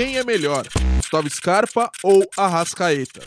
Quem é melhor, Gustavo Scarpa ou Arrascaeta?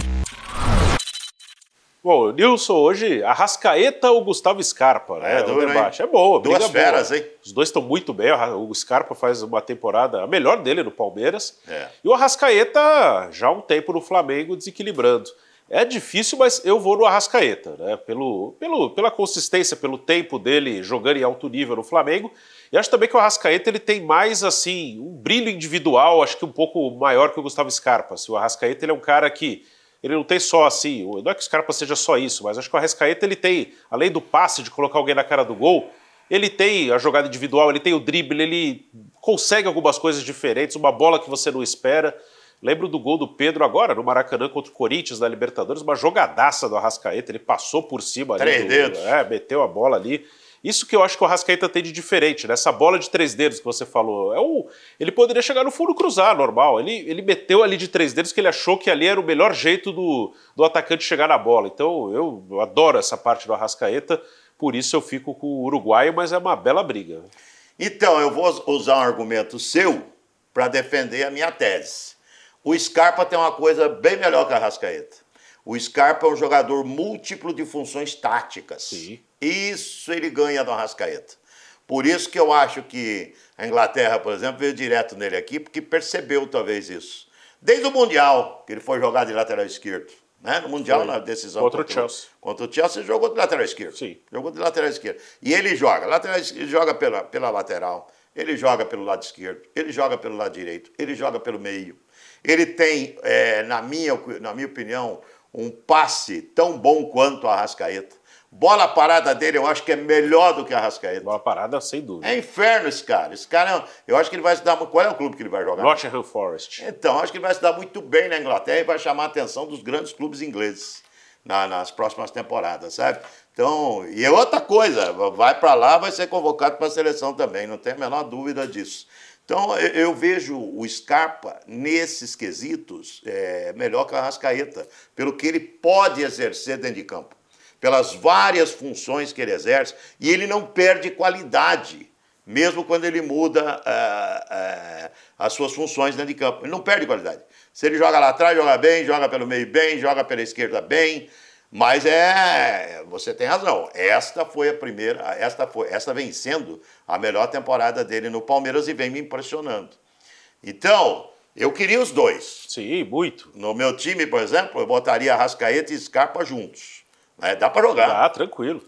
Bom, o Nilson hoje, a Rascaeta ou Gustavo Scarpa, né? É, do é duro, debate. Hein? É boa, Duas feras, boa. hein? Os dois estão muito bem. O Scarpa faz uma temporada a melhor dele no Palmeiras. É. E o Arrascaeta já há um tempo no Flamengo desequilibrando. É difícil, mas eu vou no Arrascaeta, né? Pelo, pelo, pela consistência, pelo tempo dele jogando em alto nível no Flamengo. E acho também que o Arrascaeta ele tem mais assim um brilho individual, acho que um pouco maior que o Gustavo Scarpa. Se assim, o Arrascaeta ele é um cara que ele não tem só assim, não é que o Scarpa seja só isso, mas acho que o Arrascaeta ele tem, além do passe de colocar alguém na cara do gol, ele tem a jogada individual, ele tem o drible, ele consegue algumas coisas diferentes, uma bola que você não espera. Lembro do gol do Pedro agora no Maracanã contra o Corinthians da Libertadores, uma jogadaça do Arrascaeta, ele passou por cima ali. Três dedos. É, meteu a bola ali. Isso que eu acho que o Rascaeta tem de diferente, né? Essa bola de três dedos que você falou. É o, ele poderia chegar no fundo cruzar, normal. Ele, ele meteu ali de três dedos que ele achou que ali era o melhor jeito do, do atacante chegar na bola. Então eu, eu adoro essa parte do Arrascaeta, por isso eu fico com o uruguaio, mas é uma bela briga. Então, eu vou usar um argumento seu para defender a minha tese. O Scarpa tem uma coisa bem melhor que a Arrascaeta. O Scarpa é um jogador múltiplo de funções táticas. Sim. Isso ele ganha do Arrascaeta. Por isso que eu acho que a Inglaterra, por exemplo, veio direto nele aqui, porque percebeu talvez isso. Desde o Mundial, que ele foi jogar de lateral esquerdo. Né? No Mundial, foi. na decisão. Contra, contra o Chelsea. Contra o Chelsea, jogou de lateral esquerdo. Sim. Jogou de lateral esquerdo. E ele joga. Lateral, ele joga pela, pela lateral, ele joga pelo lado esquerdo, ele joga pelo lado direito, ele joga pelo meio. Ele tem, é, na, minha, na minha opinião, um passe tão bom quanto a Rascaeta. Bola parada dele eu acho que é melhor do que a Rascaeta. Bola parada, sem dúvida. É inferno esse cara. Esse cara, é eu acho que ele vai se dar. Qual é o clube que ele vai jogar? Nottingham Forest. Então, acho que ele vai se dar muito bem na Inglaterra e vai chamar a atenção dos grandes clubes ingleses na, nas próximas temporadas, sabe? Então, e é outra coisa, vai para lá, vai ser convocado para a seleção também, não tem a menor dúvida disso. Então eu vejo o Scarpa nesses quesitos é, melhor que o Arrascaeta, pelo que ele pode exercer dentro de campo, pelas várias funções que ele exerce, e ele não perde qualidade, mesmo quando ele muda é, é, as suas funções dentro de campo. Ele não perde qualidade. Se ele joga lá atrás, joga bem, joga pelo meio bem, joga pela esquerda bem, mas é, você tem razão. Esta foi a primeira, esta foi, esta vem sendo a melhor temporada dele no Palmeiras e vem me impressionando. Então, eu queria os dois. Sim, muito. No meu time, por exemplo, eu botaria Rascaeta e Scarpa juntos. Dá para jogar. Dá, tranquilo.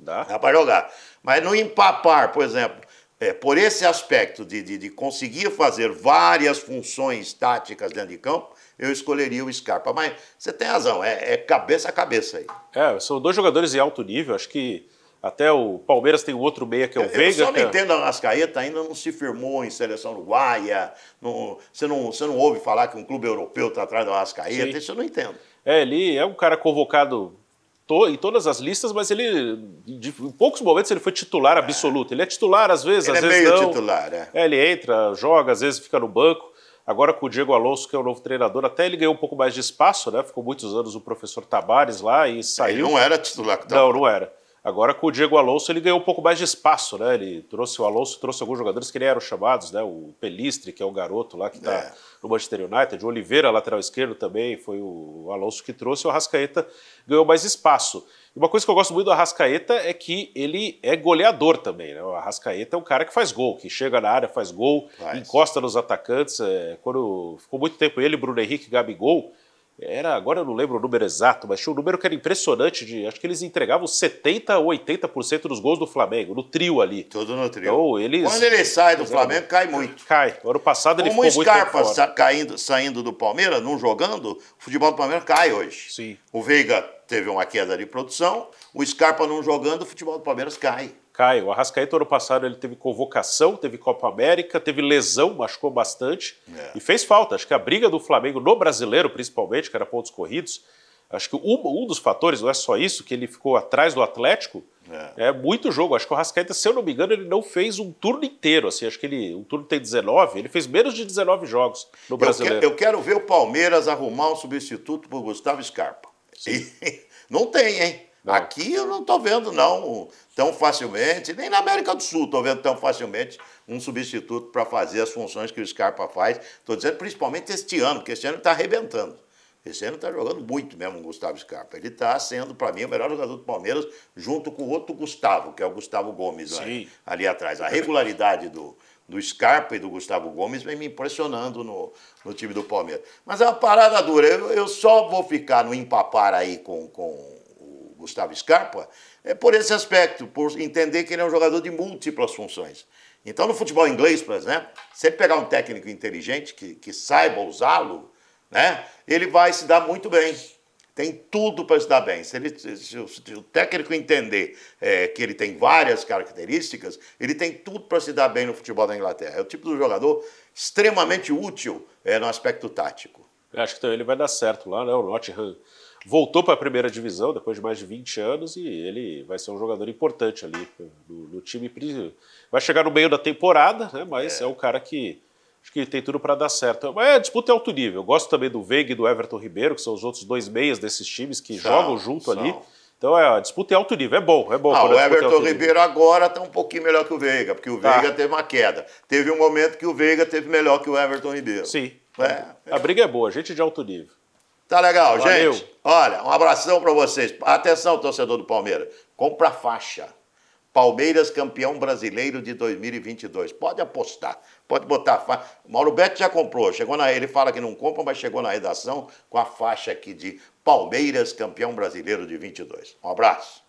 Dá. Dá para jogar. Mas no empapar, por exemplo, é, por esse aspecto de, de, de, conseguir fazer várias funções táticas dentro de campo, eu escolheria o Scarpa. Mas você tem razão, é, é cabeça a cabeça aí. É, são dois jogadores de alto nível, acho que até o Palmeiras tem o outro meia que é o eu, Veiga. Eu só não que... Né? entendo a Lascaeta, ainda não se firmou em seleção uruguaia. Não, você, não, você não ouve falar que um clube europeu está atrás da Lascaeta, Sim. isso eu não entendo. É, ele é um cara convocado em todas as listas, mas ele, de, em poucos momentos, ele foi titular absoluto. Ele é titular às vezes, ele às é vezes meio não. titular, é. é. Ele entra, joga, às vezes fica no banco. Agora com o Diego Alonso, que é o novo treinador, até ele ganhou um pouco mais de espaço, né? Ficou muitos anos o professor Tabares lá e saiu. Ele não era titular. Então... Não, não era. Agora com o Diego Alonso ele ganhou um pouco mais de espaço, né? Ele trouxe o Alonso, trouxe alguns jogadores que nem eram chamados, né? O Pelistre, que é o garoto lá que está é. no Manchester United, o Oliveira, lateral esquerdo também, foi o Alonso que trouxe, o Arrascaeta ganhou mais espaço. E uma coisa que eu gosto muito do Arrascaeta é que ele é goleador também, né? O Arrascaeta é um cara que faz gol, que chega na área, faz gol, faz. encosta nos atacantes. É, quando ficou muito tempo ele, Bruno Henrique, Gabigol, era, agora eu não lembro o número exato, mas tinha um número que era impressionante de. Acho que eles entregavam 70% ou 80% dos gols do Flamengo, no trio ali. Tudo no trio. Então, eles, Quando ele sai do Flamengo, cai muito. Cai. O ano passado Como ele ficou muito. Como o Scarpa caindo, saindo do Palmeiras, não jogando, o futebol do Palmeiras cai hoje. Sim. O Veiga teve uma queda de produção, o Scarpa não jogando, o futebol do Palmeiras cai. Caio, o Arrascaeta, ano passado, ele teve convocação, teve Copa América, teve lesão, machucou bastante é. e fez falta. Acho que a briga do Flamengo no brasileiro, principalmente, que era pontos corridos, acho que um, um dos fatores, não é só isso, que ele ficou atrás do Atlético, é. é. muito jogo. Acho que o Arrascaeta, se eu não me engano, ele não fez um turno inteiro. Assim, acho que ele, um turno tem 19, ele fez menos de 19 jogos no brasileiro. Eu, que, eu quero ver o Palmeiras arrumar um substituto para Gustavo Scarpa. E, não tem, hein? Não. Aqui eu não estou vendo, não, tão facilmente, nem na América do Sul estou vendo tão facilmente um substituto para fazer as funções que o Scarpa faz. Estou dizendo principalmente este ano, porque este ano está arrebentando. Este ano está jogando muito mesmo o Gustavo Scarpa. Ele está sendo, para mim, o melhor jogador do Palmeiras, junto com o outro Gustavo, que é o Gustavo Gomes ali, né? ali atrás. A regularidade do, do Scarpa e do Gustavo Gomes vem me impressionando no, no time do Palmeiras. Mas é uma parada dura. Eu, eu só vou ficar no empapar aí com, com Gustavo Scarpa, é por esse aspecto, por entender que ele é um jogador de múltiplas funções. Então, no futebol inglês, por exemplo, se ele pegar um técnico inteligente que, que saiba usá-lo, né, ele vai se dar muito bem. Tem tudo para se dar bem. Se, ele, se, o, se o, técnico entender é, que ele tem várias características, ele tem tudo para se dar bem no futebol da Inglaterra. É o tipo de jogador extremamente útil é, no aspecto tático. Eu acho que então, ele vai dar certo lá, né? O Nottingham voltou para a primeira divisão depois de mais de 20 anos e ele vai ser um jogador importante ali no, no time. Vai chegar no meio da temporada, né, mas é. é um cara que acho que tem tudo para dar certo. Mas a é disputa é alto nível. Eu gosto também do Veiga e do Everton Ribeiro, que são os outros dois meias desses times que são, jogam junto são. ali. Então é, a disputa é alto nível, é bom, é bom. Ah, o Everton Ribeiro agora está um pouquinho melhor que o Veiga, porque o tá. Veiga teve uma queda. Teve um momento que o Veiga teve melhor que o Everton Ribeiro. Sim. É, a é. briga é boa, gente de alto nível. Tá legal, Valeu. gente. Olha, um abração para vocês. Atenção, torcedor do Palmeiras. Compra faixa. Palmeiras campeão brasileiro de 2022. Pode apostar, pode botar a faixa. Mauro Beto já comprou, chegou na ele fala que não compra, mas chegou na redação com a faixa aqui de Palmeiras campeão brasileiro de 22. Um abraço.